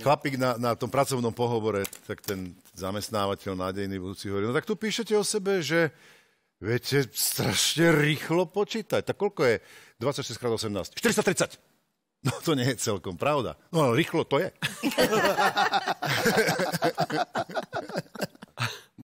chlapík na, na tom pracovnom pohovore, tak ten zamestnávateľ nádejný budúci hovorí, no tak tu píšete o sebe, že viete strašne rýchlo počítať. Tak koľko je 26 x 18? 430. No to nie je celkom pravda. No ale rýchlo to je.